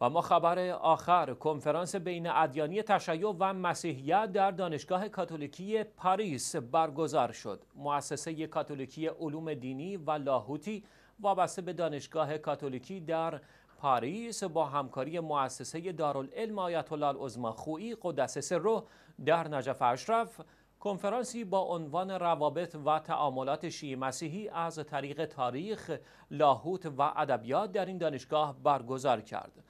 و ما خبر آخر کنفرانس بین ادیانی تشیع و مسیحیت در دانشگاه کاتولیکی پاریس برگزار شد. مؤسسه کاتولیکی علوم دینی و لاهوتی وابسته به دانشگاه کاتولیکی در پاریس با همکاری مؤسسه دارالعلم آیت الله العظما خویی قدس سره در نجف اشرف کنفرانسی با عنوان روابط و تعاملات شیعه مسیحی از طریق تاریخ، لاهوت و ادبیات در این دانشگاه برگزار کرد.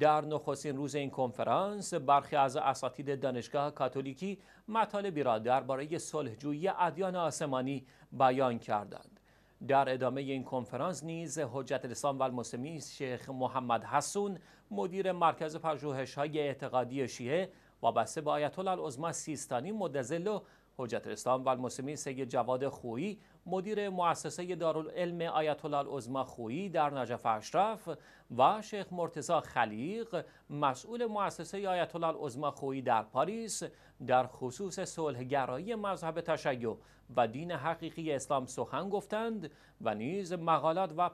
در نخستین روز این کنفرانس برخی از اساتید دانشگاه کاتولیکی مطالبی را درباره صلحجویی ادیان آسمانی بیان کردند در ادامه این کنفرانس نیز حجت الاسلام و المسلمین شیخ محمد حسون مدیر مرکز پژوهش‌های اعتقادی شیعه وابسته به آیت الله العظما سیستانی مدظل حجت الاسلام و المسلمین سید جواد خویی مدیر مؤسسه دارالعلم آیت الله العظمى خویی در نجف اشرف و شیخ مرتزا خلیق مسئول مؤسسه آیت الله العظمى خویی در پاریس در خصوص گرایی مذهب تشیع و دین حقیقی اسلام سخن گفتند و نیز مقالات و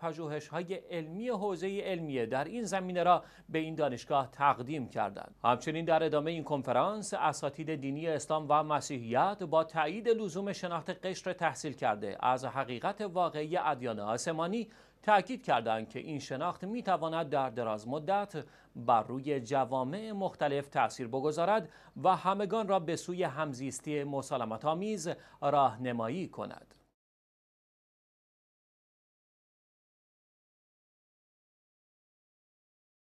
های علمی حوزه علمیه در این زمینه را به این دانشگاه تقدیم کردند همچنین در ادامه این کنفرانس اساتید دینی اسلام و مسیحیت با با تایید لزوم شناخت قشر تحصیل کرده از حقیقت واقعی ادیان آسمانی تاکید کردند که این شناخت می تواند در دراز مدت بر روی جوامع مختلف تاثیر بگذارد و همگان را به سوی همزیستی مسالمت آمیز راهنمایی کند.